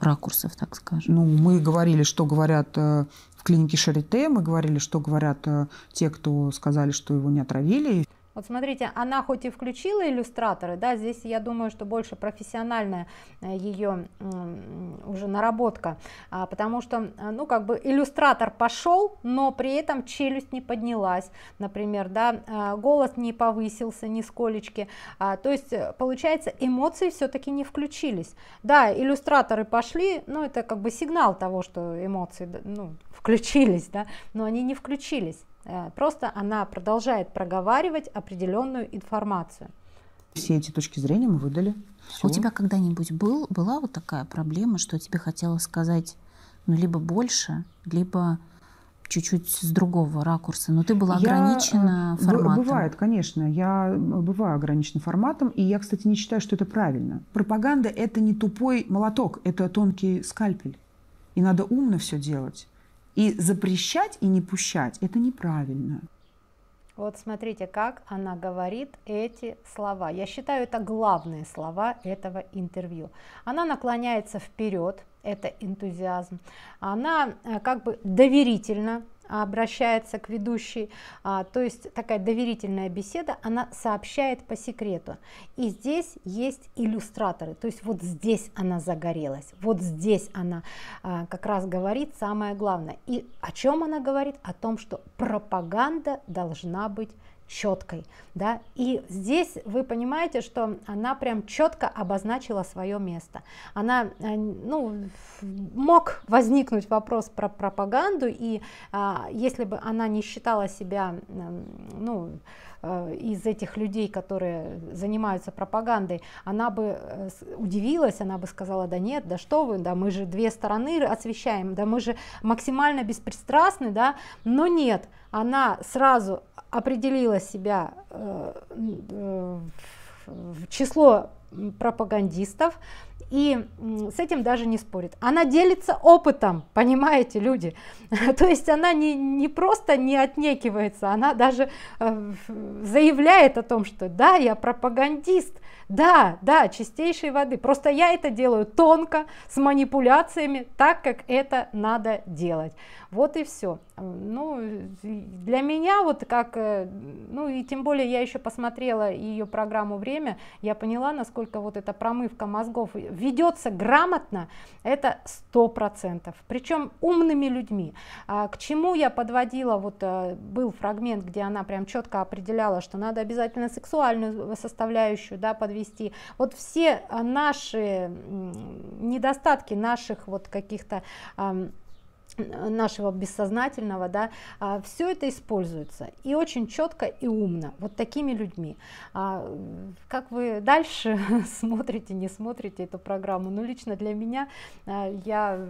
Ракурсов, так скажем. Ну, мы говорили, что говорят э, клинике Шарите. Мы говорили, что говорят э, те, кто сказали, что его не отравили. Вот смотрите, она хоть и включила иллюстраторы, да, здесь я думаю, что больше профессиональная э, ее уже наработка, а, потому что, э, ну, как бы иллюстратор пошел, но при этом челюсть не поднялась, например, да, а, голос не повысился сколечки, а, то есть, получается, эмоции все-таки не включились. Да, иллюстраторы пошли, но это как бы сигнал того, что эмоции, ну, включились, да, но они не включились. Э, просто она продолжает проговаривать определенную информацию. Все эти точки зрения мы выдали. Все. А у тебя когда-нибудь был, была вот такая проблема, что тебе хотелось сказать ну, либо больше, либо чуть-чуть с другого ракурса, но ну, ты была ограничена э, форматом. Бывает, конечно, я бываю ограничена форматом, и я, кстати, не считаю, что это правильно. Пропаганда – это не тупой молоток, это тонкий скальпель, и надо умно все делать. И запрещать и не пущать – это неправильно. Вот смотрите, как она говорит эти слова. Я считаю, это главные слова этого интервью. Она наклоняется вперед, это энтузиазм. Она э, как бы доверительно обращается к ведущей, а, то есть такая доверительная беседа, она сообщает по секрету. И здесь есть иллюстраторы, то есть вот здесь она загорелась, вот здесь она а, как раз говорит самое главное. И о чем она говорит? О том, что пропаганда должна быть щеткой, да, и здесь вы понимаете, что она прям четко обозначила свое место. Она, э, ну, мог возникнуть вопрос про пропаганду, и а, если бы она не считала себя, ну, Э, из этих людей, которые занимаются пропагандой, она бы э, удивилась, она бы сказала, да нет, да что вы, да мы же две стороны освещаем, да мы же максимально беспристрастны, да, но нет, она сразу определила себя э, в число пропагандистов, и с этим даже не спорит. Она делится опытом, понимаете, люди. То есть она не, не просто не отнекивается, она даже э, заявляет о том, что да, я пропагандист, да, да, чистейшей воды. Просто я это делаю тонко, с манипуляциями, так как это надо делать. Вот и все. Ну, для меня вот как, э, ну и тем более я еще посмотрела ее программу «Время», я поняла, насколько вот эта промывка мозгов ведется грамотно, это сто процентов. Причем умными людьми. А, к чему я подводила, вот э, был фрагмент, где она прям четко определяла, что надо обязательно сексуальную э, составляющую, да, подвести вести. Вот все а, наши недостатки наших вот каких-то нашего бессознательного, да, а, все это используется и очень четко и умно, вот такими людьми. А, как вы дальше смотрите, не смотрите эту программу, но ну, лично для меня я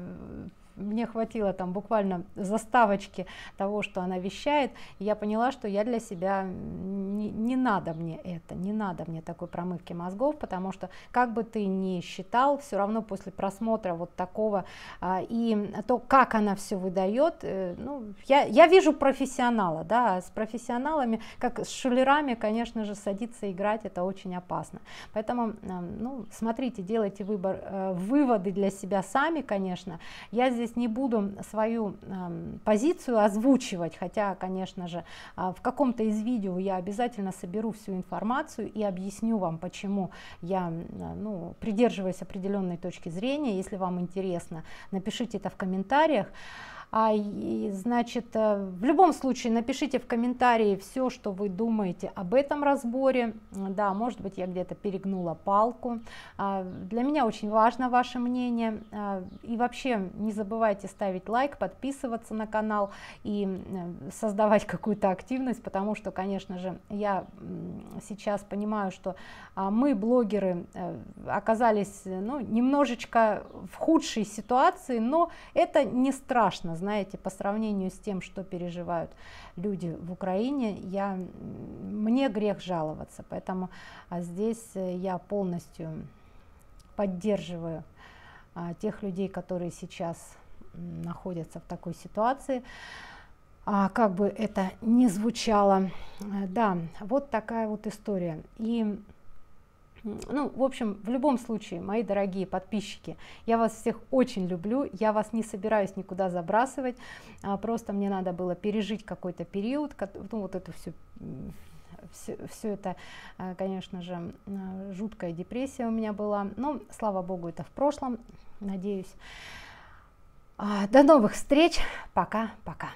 мне хватило там буквально заставочки того, что она вещает, и я поняла, что я для себя не, не надо мне это, не надо мне такой промывки мозгов, потому что как бы ты ни считал, все равно после просмотра вот такого а, и то, как она все выдает, э, ну, я, я вижу профессионала, да, а с профессионалами, как с шулерами, конечно же, садиться играть это очень опасно. Поэтому, э, ну, смотрите, делайте выбор, э, выводы для себя сами, конечно. Я здесь здесь не буду свою э, позицию озвучивать, хотя, конечно же, э, в каком-то из видео я обязательно соберу всю информацию и объясню вам, почему я э, ну, придерживаюсь определенной точки зрения. Если вам интересно, напишите это в комментариях. А, и, значит, э, в любом случае напишите в комментарии все, что вы думаете об этом разборе. Да, может быть, я где-то перегнула палку. А, для меня очень важно ваше мнение. А, и вообще не забывайте ставить лайк, подписываться на канал и создавать какую-то активность, потому что, конечно же, я сейчас понимаю, что а, мы, блогеры, э, оказались э, ну, немножечко в худшей ситуации, но это не страшно знаете, по сравнению с тем, что переживают люди в Украине, я, мне грех жаловаться, поэтому а здесь э, я полностью поддерживаю а, тех людей, которые сейчас находятся в такой ситуации. А как бы это ни звучало. Э, да, вот такая вот история. И ну, в общем, в любом случае, мои дорогие подписчики, я вас всех очень люблю, я вас не собираюсь никуда забрасывать, а, просто мне надо было пережить какой-то период, ну, вот это всю все, все это, а, конечно же, а, жуткая депрессия у меня была, но, слава богу, это в прошлом, надеюсь. До новых встреч, пока-пока.